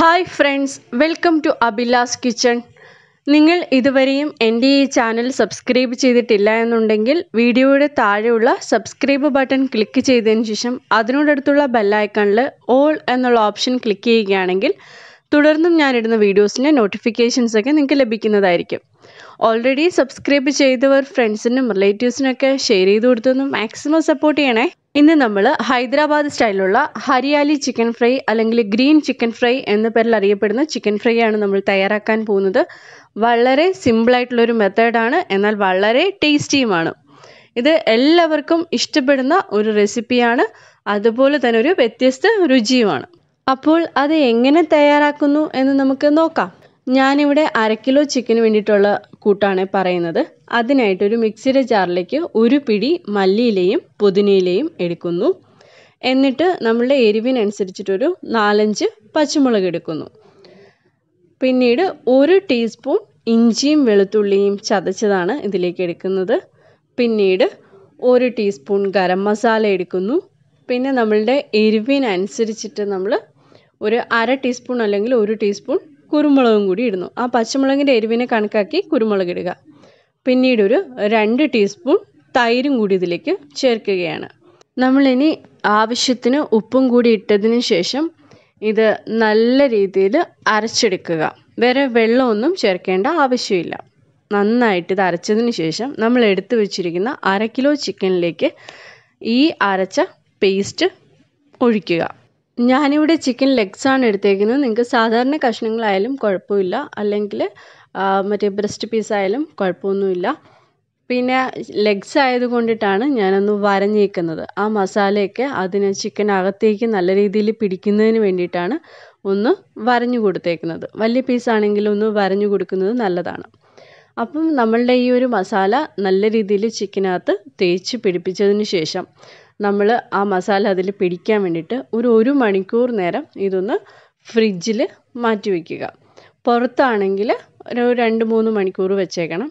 hi friends welcome to Abhilash kitchen നിങ്ങൾ ഇതുവരെയും എൻ്റെ ഈ ചാനൽ സബ്സ്ക്രൈബ് ചെയ്തിട്ടില്ല എന്നുണ്ടെങ്കിൽ വീഡിയോയുടെ താഴെയുള്ള സബ്സ്ക്രൈബ് ബട്ടൺ ക്ലിക്ക് ചെയ്തതിന് ശേഷം അതിനോടടുത്തുള്ള ബെല്ലൈക്കണിൽ ഓൾ എന്നുള്ള ഓപ്ഷൻ ക്ലിക്ക് ചെയ്യുകയാണെങ്കിൽ തുടർന്നും ഞാനിടുന്ന വീഡിയോസിൻ്റെ ഒക്കെ നിങ്ങൾക്ക് ലഭിക്കുന്നതായിരിക്കും ഓൾറെഡി സബ്സ്ക്രൈബ് ചെയ്തവർ ഫ്രണ്ട്സിനും റിലേറ്റീവ്സിനൊക്കെ ഷെയർ ചെയ്ത് കൊടുത്തൊന്നും മാക്സിമം സപ്പോർട്ട് ചെയ്യണേ ഇന്ന് നമ്മൾ ഹൈദരാബാദ് സ്റ്റൈലുള്ള ഹരിയാലി ചിക്കൻ ഫ്രൈ അല്ലെങ്കിൽ ഗ്രീൻ ചിക്കൻ ഫ്രൈ എന്ന പേരിൽ അറിയപ്പെടുന്ന ചിക്കൻ ഫ്രൈ ആണ് നമ്മൾ തയ്യാറാക്കാൻ പോകുന്നത് വളരെ സിമ്പിളായിട്ടുള്ളൊരു മെത്തേഡാണ് എന്നാൽ വളരെ ടേസ്റ്റിയുമാണ് ഇത് എല്ലാവർക്കും ഇഷ്ടപ്പെടുന്ന ഒരു റെസിപ്പിയാണ് അതുപോലെ തന്നെ ഒരു വ്യത്യസ്ത രുചിയുമാണ് അപ്പോൾ അത് എങ്ങനെ തയ്യാറാക്കുന്നു എന്ന് നമുക്ക് നോക്കാം ഞാനിവിടെ അര കിലോ ചിക്കന് വേണ്ടിയിട്ടുള്ള കൂട്ടാണ് പറയുന്നത് അതിനായിട്ടൊരു മിക്സിയുടെ ജാറിലേക്ക് ഒരു പിടി മല്ലിയിലയും പുതിനയിലയും എടുക്കുന്നു എന്നിട്ട് നമ്മളുടെ എരിവിനനുസരിച്ചിട്ടൊരു നാലഞ്ച് പച്ചമുളക് എടുക്കുന്നു പിന്നീട് ഒരു ടീസ്പൂൺ ഇഞ്ചിയും വെളുത്തുള്ളിയും ചതച്ചതാണ് ഇതിലേക്ക് എടുക്കുന്നത് പിന്നീട് ഒരു ടീസ്പൂൺ ഗരം മസാല എടുക്കുന്നു പിന്നെ നമ്മളുടെ എരിവിനനുസരിച്ചിട്ട് നമ്മൾ ഒരു അര ടീസ്പൂൺ അല്ലെങ്കിൽ ഒരു ടീസ്പൂൺ കുരുമുളകും കൂടി ഇടുന്നു ആ പച്ചമുളകിൻ്റെ എരിവിനെ കണക്കാക്കി കുരുമുളക് ഇടുക പിന്നീട് ഒരു രണ്ട് ടീസ്പൂൺ തൈരും കൂടി ഇതിലേക്ക് ചേർക്കുകയാണ് നമ്മളിനി ആവശ്യത്തിന് ഉപ്പും കൂടി ഇട്ടതിന് ശേഷം ഇത് നല്ല രീതിയിൽ അരച്ചെടുക്കുക വേറെ വെള്ളമൊന്നും ചേർക്കേണ്ട ആവശ്യമില്ല നന്നായിട്ട് ഇത് അരച്ചതിന് ശേഷം നമ്മൾ എടുത്തു വെച്ചിരിക്കുന്ന അര കിലോ ചിക്കനിലേക്ക് ഈ അരച്ച പേസ്റ്റ് ഒഴിക്കുക ഞാനിവിടെ ചിക്കൻ ലെഗ്സാണ് എടുത്തേക്കുന്നത് നിങ്ങൾക്ക് സാധാരണ കഷ്ണങ്ങളായാലും കുഴപ്പമില്ല അല്ലെങ്കിൽ മറ്റേ ബ്രസ്റ്റ് പീസായാലും കുഴപ്പമൊന്നുമില്ല പിന്നെ ലെഗ്സ് ആയത് കൊണ്ടിട്ടാണ് ഞാനൊന്ന് വരഞ്ഞേക്കുന്നത് ആ മസാലയൊക്കെ അതിന് ചിക്കനകത്തേക്ക് നല്ല രീതിയിൽ പിടിക്കുന്നതിന് വേണ്ടിയിട്ടാണ് ഒന്ന് വരഞ്ഞു കൊടുത്തേക്കുന്നത് വലിയ പീസാണെങ്കിൽ ഒന്ന് വരഞ്ഞു കൊടുക്കുന്നത് നല്ലതാണ് അപ്പം നമ്മളുടെ ഈ ഒരു മസാല നല്ല രീതിയിൽ ചിക്കനകത്ത് തേച്ച് പിടിപ്പിച്ചതിന് ശേഷം നമ്മൾ ആ മസാല അതിൽ പിടിക്കാൻ വേണ്ടിയിട്ട് ഒരു ഒരു മണിക്കൂർ നേരം ഇതൊന്ന് ഫ്രിഡ്ജിൽ മാറ്റി വയ്ക്കുക പുറത്താണെങ്കിൽ ഒരു രണ്ട് മൂന്ന് മണിക്കൂർ വെച്ചേക്കണം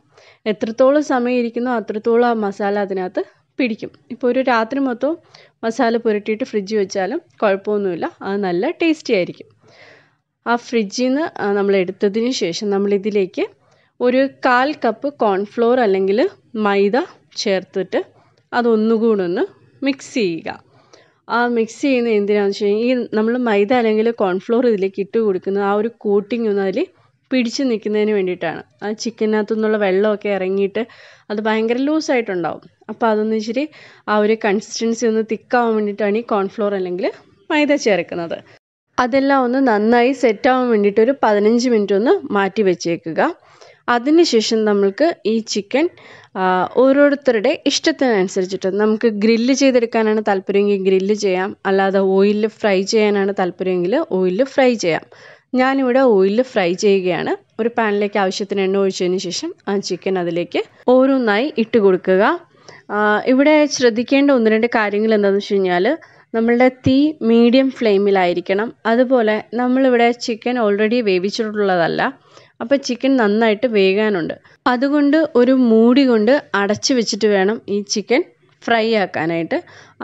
എത്രത്തോളം സമയം ഇരിക്കുന്നോ അത്രത്തോളം ആ മസാല അതിനകത്ത് പിടിക്കും ഇപ്പോൾ ഒരു രാത്രി മൊത്തവും മസാല പുരട്ടിയിട്ട് ഫ്രിഡ്ജ് വെച്ചാലും കുഴപ്പമൊന്നുമില്ല അത് നല്ല ടേസ്റ്റി ആയിരിക്കും ആ ഫ്രിഡ്ജിൽ നിന്ന് നമ്മൾ എടുത്തതിന് ശേഷം നമ്മളിതിലേക്ക് ഒരു കാൽ കപ്പ് കോൺഫ്ലോർ അല്ലെങ്കിൽ മൈദ ചേർത്തിട്ട് അതൊന്നുകൂടൊന്ന് ഒന്ന് മിക്സ് ചെയ്യുക ആ മിക്സ് ചെയ്യുന്നത് എന്തിനാണെന്ന് വെച്ച് കഴിഞ്ഞാൽ ഈ നമ്മൾ മൈദ അല്ലെങ്കിൽ കോൺഫ്ലോർ ഇതിലേക്ക് ഇട്ട് കൊടുക്കുന്നത് ആ ഒരു കൂട്ടിങ് ഒന്ന് അതിൽ പിടിച്ച് നിൽക്കുന്നതിന് വേണ്ടിയിട്ടാണ് ആ ചിക്കനകത്തു നിന്നുള്ള വെള്ളമൊക്കെ ഇറങ്ങിയിട്ട് അത് ഭയങ്കര ലൂസായിട്ടുണ്ടാവും അപ്പോൾ അതൊന്ന് വെച്ചിട്ട് ആ ഒരു കൺസിസ്റ്റൻസി ഒന്ന് തിക്കാവാൻ വേണ്ടിയിട്ടാണ് ഈ കോൺഫ്ലോർ അല്ലെങ്കിൽ മൈദ ചേർക്കുന്നത് അതെല്ലാം ഒന്ന് നന്നായി സെറ്റാവാൻ വേണ്ടിയിട്ട് ഒരു പതിനഞ്ച് മിനിറ്റ് ഒന്ന് മാറ്റി വെച്ചേക്കുക അതിനുശേഷം നമ്മൾക്ക് ഈ ചിക്കൻ ഓരോരുത്തരുടെ ഇഷ്ടത്തിനനുസരിച്ചിട്ട് നമുക്ക് ഗ്രില്ല് ചെയ്തെടുക്കാനാണ് താല്പര്യമെങ്കിൽ ഗ്രില്ല് ചെയ്യാം അല്ലാതെ ഓയിലിൽ ഫ്രൈ ചെയ്യാനാണ് താല്പര്യമെങ്കിൽ ഓയിലിൽ ഫ്രൈ ചെയ്യാം ഞാനിവിടെ ഓയിലിൽ ഫ്രൈ ചെയ്യുകയാണ് ഒരു പാനിലേക്ക് ആവശ്യത്തിന് എണ്ണ ഒഴിച്ചതിന് ശേഷം ആ ചിക്കൻ അതിലേക്ക് ഓരോന്നായി ഇട്ട് കൊടുക്കുക ഇവിടെ ശ്രദ്ധിക്കേണ്ട ഒന്ന് രണ്ട് കാര്യങ്ങൾ എന്താണെന്ന് വെച്ച് കഴിഞ്ഞാൽ നമ്മളുടെ തീ മീഡിയം ഫ്ലെയിമിലായിരിക്കണം അതുപോലെ നമ്മളിവിടെ ചിക്കൻ ഓൾറെഡി വേവിച്ചിട്ടുള്ളതല്ല അപ്പോൾ ചിക്കൻ നന്നായിട്ട് വേകാനുണ്ട് അതുകൊണ്ട് ഒരു മൂടി കൊണ്ട് അടച്ചു വെച്ചിട്ട് വേണം ഈ ചിക്കൻ ഫ്രൈ ആക്കാനായിട്ട്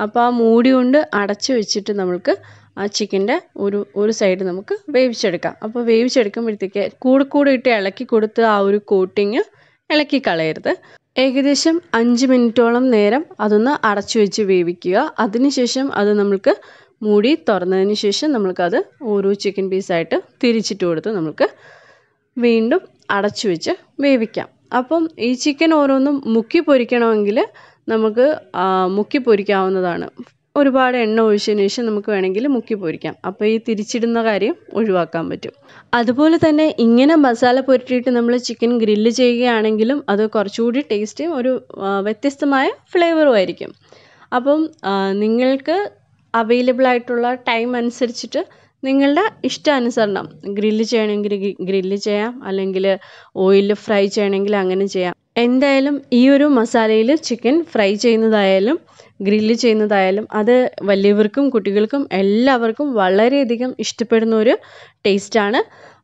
അപ്പോൾ ആ മൂടി കൊണ്ട് അടച്ചു വെച്ചിട്ട് നമുക്ക് ആ ചിക്കൻ്റെ ഒരു ഒരു സൈഡ് നമുക്ക് വേവിച്ചെടുക്കാം അപ്പോൾ വേവിച്ചെടുക്കുമ്പോഴത്തേക്ക് കൂടെ കൂടെ ഇട്ട് ഇളക്കി കൊടുത്ത് ആ ഒരു കോട്ടിങ് ഇളക്കി കളയരുത് ഏകദേശം അഞ്ച് മിനിറ്റോളം നേരം അതൊന്ന് അടച്ചു വെച്ച് വേവിക്കുക അതിനുശേഷം അത് നമുക്ക് മൂടി തുറന്നതിന് ശേഷം നമ്മൾക്കത് ഓരോ ചിക്കൻ പീസായിട്ട് തിരിച്ചിട്ട് കൊടുത്ത് നമുക്ക് വീണ്ടും അടച്ചു വെച്ച് വേവിക്കാം അപ്പം ഈ ചിക്കൻ ഓരോന്നും മുക്കി പൊരിക്കണമെങ്കിൽ നമുക്ക് മുക്കി പൊരിക്കാവുന്നതാണ് ഒരുപാട് എണ്ണ ഒഴിച്ചതിന് ശേഷം നമുക്ക് വേണമെങ്കിൽ മുക്കി പൊരിക്കാം അപ്പോൾ ഈ തിരിച്ചിടുന്ന കാര്യം ഒഴിവാക്കാൻ പറ്റും അതുപോലെ തന്നെ ഇങ്ങനെ മസാല പുരട്ടിയിട്ട് നമ്മൾ ചിക്കൻ ഗ്രില്ല് ചെയ്യുകയാണെങ്കിലും അത് കുറച്ചുകൂടി ടേസ്റ്റിയും ഒരു വ്യത്യസ്തമായ ഫ്ലേവറും ആയിരിക്കും അപ്പം നിങ്ങൾക്ക് അവൈലബിൾ ആയിട്ടുള്ള ടൈം അനുസരിച്ചിട്ട് നിങ്ങളുടെ ഇഷ്ടാനുസരണം ഗ്രില്ല് ചെയ്യണമെങ്കിൽ ഗ്രില്ല് ചെയ്യാം അല്ലെങ്കിൽ ഓയിലിൽ ഫ്രൈ ചെയ്യണമെങ്കിൽ അങ്ങനെ ചെയ്യാം എന്തായാലും ഈ ഒരു മസാലയിൽ ചിക്കൻ ഫ്രൈ ചെയ്യുന്നതായാലും ഗ്രില്ല് ചെയ്യുന്നതായാലും അത് വലിയവർക്കും കുട്ടികൾക്കും എല്ലാവർക്കും വളരെയധികം ഇഷ്ടപ്പെടുന്ന ഒരു ടേസ്റ്റാണ്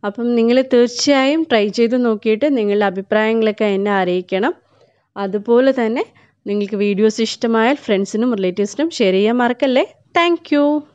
അപ്പം നിങ്ങൾ തീർച്ചയായും ട്രൈ ചെയ്ത് നോക്കിയിട്ട് നിങ്ങളുടെ അഭിപ്രായങ്ങളൊക്കെ എന്നെ അറിയിക്കണം അതുപോലെ തന്നെ നിങ്ങൾക്ക് വീഡിയോസ് ഇഷ്ടമായാൽ ഫ്രണ്ട്സിനും റിലേറ്റീവ്സിനും ഷെയർ ചെയ്യാൻ മറക്കല്ലേ താങ്ക്